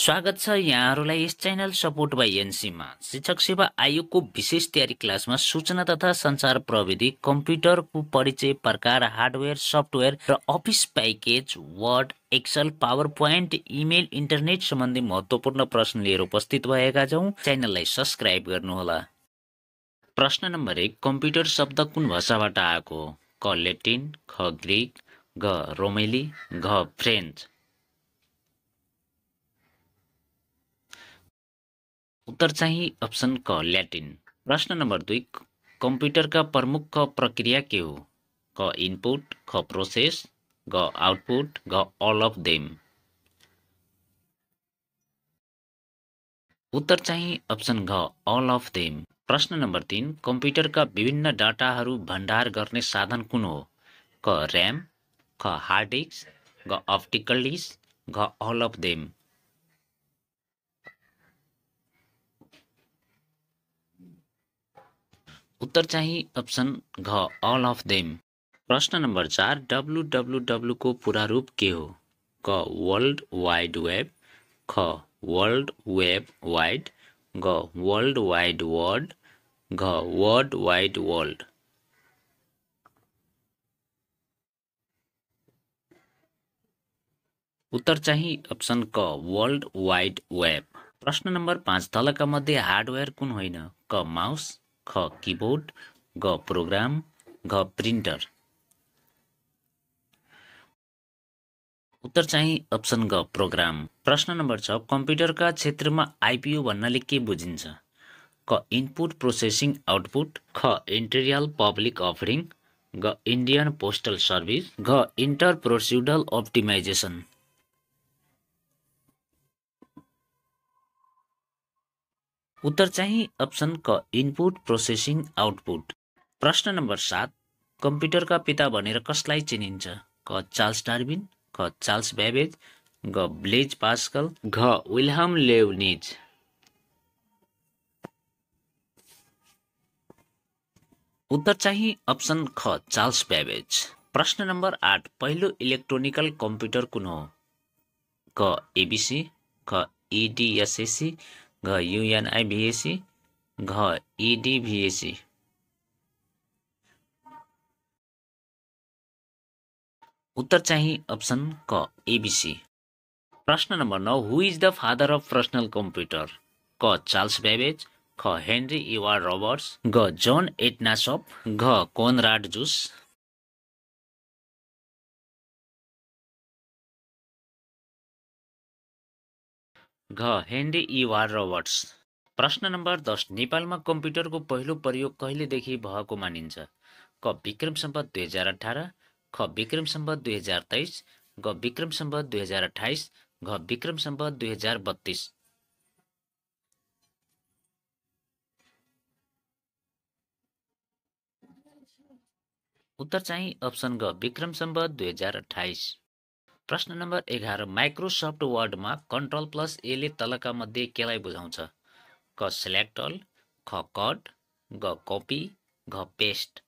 स्वागत छ यहाँहरूलाई यस च्यानल सपोर्ट बाई एनसीमा शिक्षक सेवा आयोगको विशेष तयारी क्लासमा सूचना तथा सञ्चार प्रविधि कम्प्युटरको परिचय प्रकार हार्डवेयर सफ्टवेयर र office package Word Excel PowerPoint email internet सम्बन्धी महत्त्वपूर्ण प्रश्न लिएर उपस्थित भएका छौँ च्यानललाई सब्सक्राइब गर्नुहोला प्रश्न नम्बर एक कम्प्युटर शब्द कुन भाषाबाट आएको क ल्याटिन ख ग्रिक घ रोमेली घ फ्रेन्च उत्तर चाहिँ अप्सन क ल्याटिन प्रश्न नम्बर दुई कम्प्युटरका प्रमुख प्रक्रिया के हो क इनपुट ख प्रोसेस ग आउटपुट ग अल अफ देम उत्तर चाहिँ अप्सन घ अल अफ देम प्रश्न नम्बर तिन कम्प्युटरका विभिन्न डाटाहरू भण्डार गर्ने साधन कुन हो क ऱ्याम ख हार्ड डिस्क ग अप्टिकल डिस्क घ अल अफ देम उत्तर चाहिँ अप्सन घ अल अफ देम प्रश्न नम्बर चार डब्लुडब्लुडब्लुको पुरा रूप के हो क वर्ल्ड वाइड वेब ख वर्ल्ड वेब वाइड ग वर्ल्ड वाइड वर्ल्ड घ वर्ल्ड वाइड वर्ल्ड उत्तर चाहिँ अप्सन क वर्ल्ड वाइड वेब प्रश्न नम्बर पाँच तलका मध्ये हार्डवेयर कुन होइन क माउस ख किबोर्ड ग प्रोग्राम घ प्रिन्टर उत्तर चाहिँ अप्सन ग प्रोग्राम प्रश्न नम्बर छ कम्प्युटरका क्षेत्रमा आइपिओ भन्नाले के बुझिन्छ क इनपुट प्रोसेसिङ आउटपुट ख इन्टेरियल पब्लिक अफरिङ ग इन्डियन पोस्टल सर्भिस घ इन्टर प्रोसिडल अप्टिमाइजेसन उत्तर चाहिँ अप्सन क इनपुट प्रोसेसिङ आउटपुट प्रश्न नम्बर सात कम्प्युटरका पिता भनेर कसलाई चिनिन्छ क चार्ल्स डार्बिन क चार्ल्स ब्याबेज ग ब्लेज पास्कल घ विलहम लेउनिज उत्तर चाहिँ अप्सन ख चार्ल्स ब्याबेज प्रश्न नम्बर आठ पहिलो इलेक्ट्रोनिकल कम्प्युटर कुन हो क एबिसी ख इडिएसएससी घ युएनआई भिएसी घ इडिभिएसी उत्तर चाहिँ अप्सन क एबिसी प्रश्न नम्बर नौ who is the father of personal computer क चार्ल्स बेबेज ख हेनरी युआर रबर्ट्स घ जोन एटनासप घ कोनराड जुस घ हेनरी वार रबर्ट्स प्रश्न नम्बर दस नेपालमा कम्प्युटरको पहिलो प्रयोग कहिलेदेखि भएको मानिन्छ क विक्रम सम्बत दुई हजार अठार ख विक्रम सम्बत दुई हजार तेइस घ विक्रम सम्बत दुई हजार अठाइस घ विक्रम सम्बत दुई हजार बत्तिस उत्तर चाहिँ अप्सन ग विक्रम सम्बत दुई हजार अठाइस प्रश्न नम्बर एघार माइक्रोसफ्ट वर्डमा कन्ट्रोल प्लस एले तलका मध्ये केलाई बुझाउँछ क सेलेक्टल ख कट ग कपी घ पेस्ट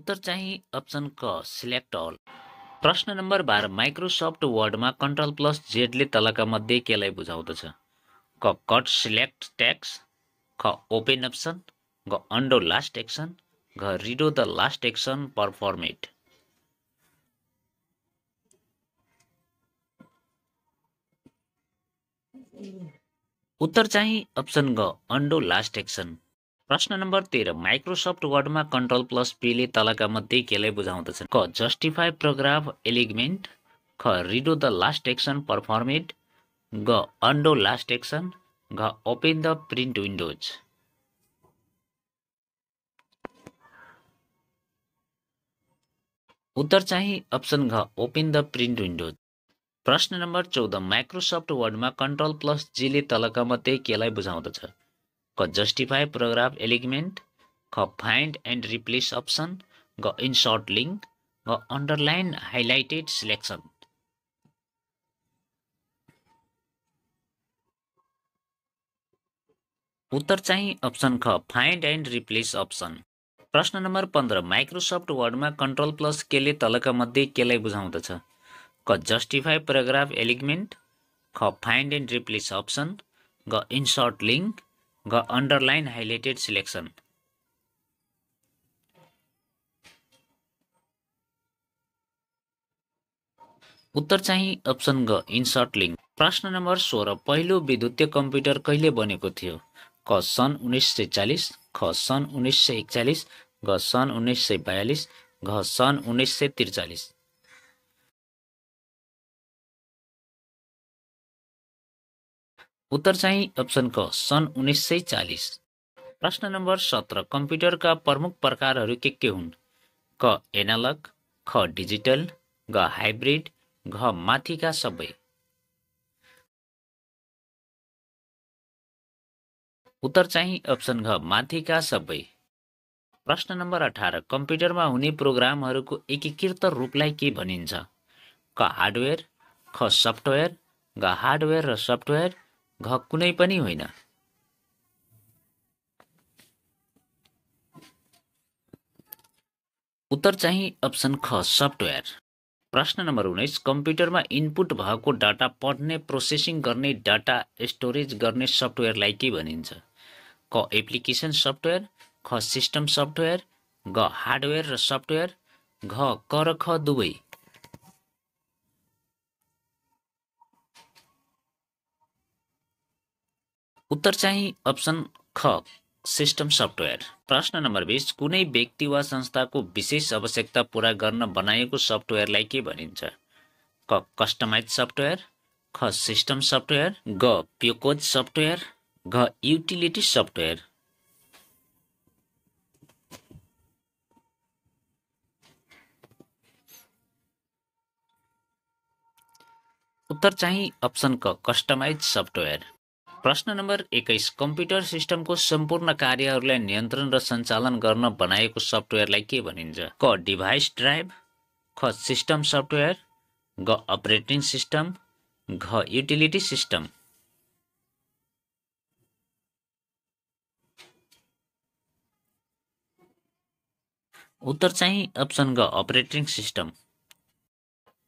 उत्तर चाहिँ अप्सन क सिलेक्ट अल प्रश्न नम्बर बाह्र माइक्रोसफ्ट वर्डमा कन्ट्रोल प्लस जेडले तलका मध्ये केलाई बुझाउँदछ क कट सिलेक्ट ट्याक्स ख ओपेन अप्सन ग अन्डो लास्ट एक्सन घ redo the last action perform it उत्तर चाहिँ अप्सन ग अन्डो लास्ट एक्सन प्रश्न नम्बर तेह्र माइक्रोसफ्ट वर्डमा कन्ट्रोल प्लस पीले तलका मध्ये केलाई बुझाउँदछन् क जस्टिफाई प्रोग्राफ एलिगमेन्ट ख redo the last action performed ग अन्डो लास्ट एक्सन घ ओपेन द प्रिन्ट विन्डोज उत्तर चाहिँ अप्सन घ ओपन द प्रिन्ट विन्डो प्रश्न नम्बर चौध माइक्रोसफ्ट वर्डमा कन्ट्रोल प्लस जीले तलका मध्ये केलाई बुझाउँदछ क जस्टिफाई प्रोग्राफ एलिगमेन्ट ख फाइन्ड एन्ड रिप्लेस अप्सन ग इन्सर्ट लिङ्क ग अन्डरलाइन हाइलाइटेड सिलेक्सन उत्तर चाहिँ अप्सन ख फाइन्ड एन्ड रिप्लेस अप्सन प्रश्न नम्बर पन्ध्र माइक्रोसफ्ट वर्डमा कन्ट्रोल प्लस केले तलका मध्ये केलाई बुझाउँदछ क जस्टिफाई प्याराग्राफ एलिगमेन्ट ख फाइन्ड एन्ड रिप्लेस अप्सन ग इन्सर्ट लिङ्क ग अन्डरलाइन हाइलाइटेड सिलेक्सन उत्तर चाहिँ अप्सन ग इन्सर्ट लिङ्क प्रश्न नम्बर सोह्र पहिलो विद्युतीय कम्प्युटर कहिले बनेको थियो क सन् उन्नाइस सय चालिस ख सन् उन्नाइस सय एकचालिस घ सन् उन्नाइस सय बयालिस घ सन् उन्नाइस सय त्रिचालिस उत्तर चाहिँ अप्सन क सन् उन्नाइस सय चालिस प्रश्न नम्बर सत्र कम्प्युटरका प्रमुख प्रकारहरू के के हुन् क एनालग ख डिजिटल घ हाइब्रिड घ माथिका सबै उत्तर चाहिँ अप्सन घ माथिका सबै प्रश्न नम्बर अठार कम्प्युटरमा हुने प्रोग्रामहरूको एकीकृत रूपलाई के भनिन्छ क हार्डवेयर ख सफ्टवेयर घ हार्डवेयर र सफ्टवेयर घ कुनै पनि होइन उत्तर चाहिँ अप्सन ख सफ्टवेयर प्रश्न नम्बर उन्नाइस कम्प्युटरमा इनपुट भएको डाटा पढ्ने प्रोसेसिङ गर्ने डाटा स्टोरेज गर्ने सफ्टवेयरलाई के भनिन्छ क एप्लिकेसन सफ्टवेयर ख सिस्टम सफ्टवेयर ग हार्डवेयर र सफ्टवेयर घ क र ख दुवै उत्तर चाहिँ अप्सन ख सिस्टम सफ्टवेयर प्रश्न नम्बर बिस कुनै व्यक्ति वा संस्थाको विशेष आवश्यकता पुरा गर्न बनाएको सफ्टवेयरलाई के भनिन्छ क कस्टमाइज सफ्टवेयर ख सिस्टम सफ्टवेयर ग प्योकोज सफ्टवेयर घ युटिलिटी सफ्टवेयर उत्तर चाहिँ अप्सन क कस्टमाइज सफ्टवेयर प्रश्न नम्बर एक्काइस कम्प्युटर सिस्टमको सम्पूर्ण कार्यहरूलाई नियन्त्रण र सञ्चालन गर्न बनाएको सफ्टवेयरलाई के भनिन्छ क डिभाइस ड्राइभ ख सिस्टम सफ्टवेयर ग अपरेटिङ सिस्टम घ युटिलिटी सिस्टम उत्तर चाहिँ अप्सन ग अपरेटिङ सिस्टम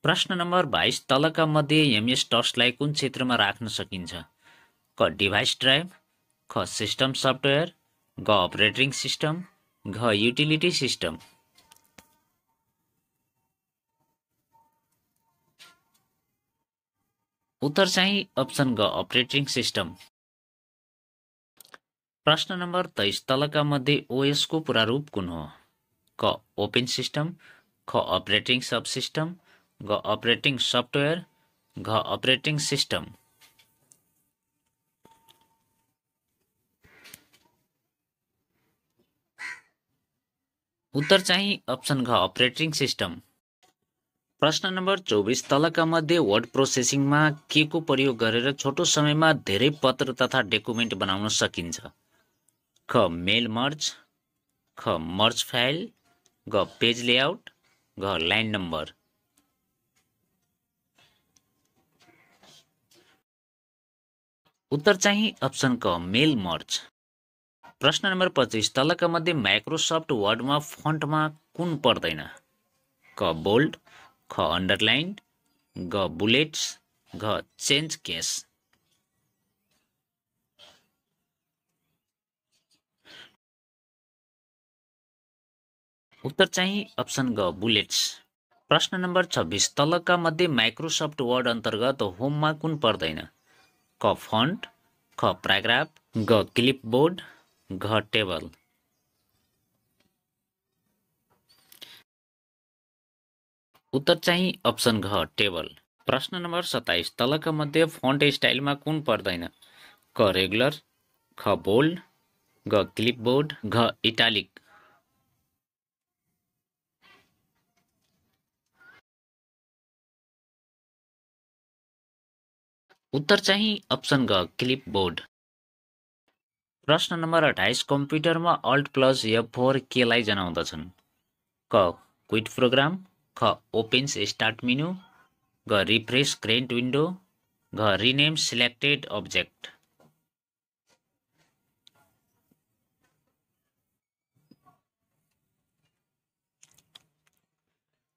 प्रश्न नम्बर बाइस तलका मध्ये एमएस टर्सलाई कुन क्षेत्रमा राख्न सकिन्छ क डिभाइस ड्राइभ ख सिस्टम सफ्टवेयर ग अपरेटिङ सिस्टम घ युटिलिटी सिस्टम उत्तर चाहिँ अप्सन ग अपरेटिङ सिस्टम प्रश्न नम्बर तेइस तलका मध्ये ओएसको पुरारूप कुन हो क ओपन सिस्टम ख अपरेटिङ सब सिस्टम ग अपरेटिङ सफ्टवेयर घ अपरेटिङ सिस्टम उत्तर चाहिँ अप्सन घ अपरेटिङ सिस्टम प्रश्न नम्बर चौबिस तलका मध्ये वर्ड प्रोसेसिङमा के को प्रयोग गरेर छोटो समयमा धेरै पत्र तथा डकुमेन्ट बनाउन सकिन्छ ख मेल मर्च ख मर्च फाइल ग पेज लेआउट घ लाइन नम्बर उत्तर चाहिँ अप्सन क मेल मर्च प्रश्न नम्बर पच्चिस तलका मध्ये माइक्रोसफ्ट वर्डमा फन्टमा कुन पर्दैन क बोल्ड ख अन्डरलाइन ग बुलेट्स घ चेन्ज केस उत्तर चाहिँ अप्सन ग बुलेट्स प्रश्न नम्बर छब्बिस तलका मध्ये माइक्रोसफ्ट वर्ड अन्तर्गत होममा कुन पर्दैन क फन्ट ख प्याराग्राफ ग क्लिपबोर्ड घ टेबल उत्तर चाहिँ अप्सन घ टेबल प्रश्न नम्बर सत्ताइस तलका मध्ये फन्ट स्टाइलमा कुन पर्दैन क रेगुलर ख बोल्ड ग क्लिपबोर्ड घ इटालिक उत्तर चाहिँ अप्सन ग क्लिप प्रश्न नम्बर अठाइस कम्प्युटरमा अल्ट प्लस एफ फोर केलाई जनाउँदछन् क क्विट प्रोग्राम ख ओपेन्स स्टार्ट मिनु ग रिफ्रेस क्रेन्ट विन्डो घ रिनेम सिलेक्टेड अब्जेक्ट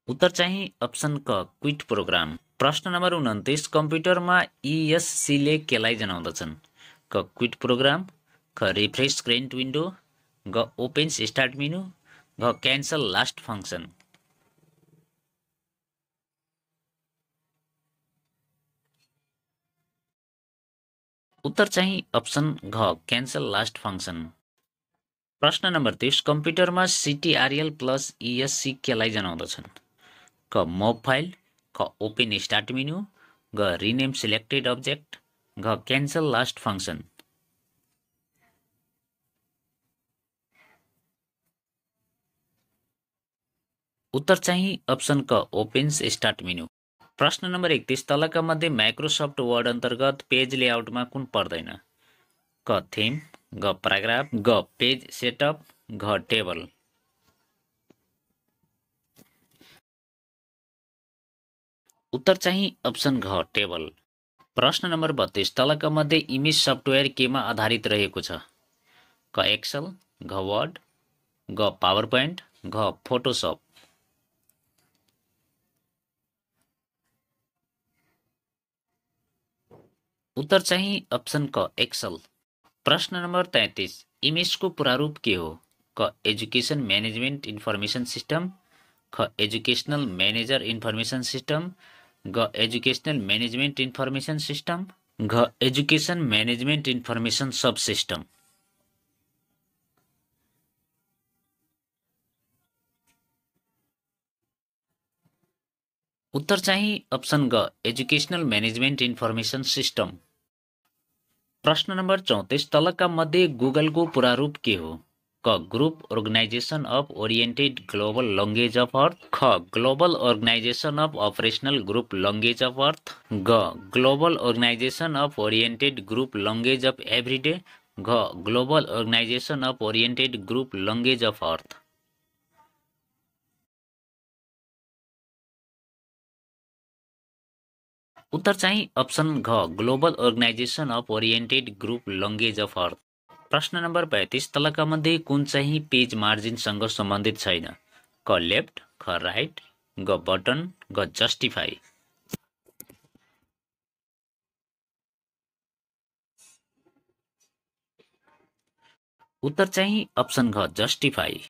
उत्तर चाहिँ अप्सन क क्विट प्रोग्राम प्रश्न नम्बर उन्तिस कम्प्युटरमा इएससीले e केलाई जनाउँदछन् क क्विट प्रोग्राम ख रिफ्रेस क्रेन्ट विन्डो ग ओपेन्स स्टार्ट मिनु घ क्यान्सल लास्ट फङ्सन उत्तर चाहिँ अप्सन घ क्यान्सल लास्ट फङ्सन प्रश्न नम्बर तिस कम्प्युटरमा सिटिआरएल प्लस इएससी e केलाई जनाउँदछन् क मोब फाइल ख ओपन स्टार्ट मेन्यू ग रिनेम सिलेक्टेड ऑब्जेक्ट घ कैंसल लास्ट फंक्शन उत्तर चाहिँ अप्सन क ओपेन्स स्टार्ट मेन्यू प्रश्न नम्बर एकतिस तलका मध्ये माइक्रोसफ्ट वर्ड अन्तर्गत पेज लेआउटमा कुन पर्दैन क थेम ग प्याराग्राफ ग पेज सेटअप घ टेबल उत्तर चाहिँ अप्सन घ टेबल प्रश्न नम्बर बत्तिस तलका मध्ये इमेज सफ्टवेयर केमा आधारित रहेको छ क एक्सल घ वर्ड घ पावर पोइन्ट घ फोटोसप उत्तर चाहिँ अप्सन क एक्सल प्रश्न नम्बर तैतिस इमेजको पुरारूप के हो क एजुकेसन म्यानेजमेन्ट इन्फर्मेसन सिस्टम ख एजुकेसनल म्यानेजर इन्फर्मेसन सिस्टम घ एजुकेसनल म्यानेजमेन्ट इन्फर्मेसन सिस्टम घ education management information sub system उत्तर चाहिँ अप्सन ग एजुकेसनल म्यानेजमेन्ट इन्फर्मेसन सिस्टम प्रश्न नम्बर चौतिस तलका मध्ये गुगलको पुरारूप के हो क group organisation of oriented global language of earth ख global organisation of operational group language of earth ग global organisation of oriented group language of everyday घ global organisation of oriented group language of earth उत्तर चाहिँ option घ global organisation of oriented group language of earth प्रश्न number पैँतिस तलका मध्ये कुन चाहिँ पेज मार्जिनसँग सम्बन्धित छैन क लेफ्ट ख राइट ग बटन ग जस्टिफाई उत्तर चाहिँ अप्सन घ जस्टिफाई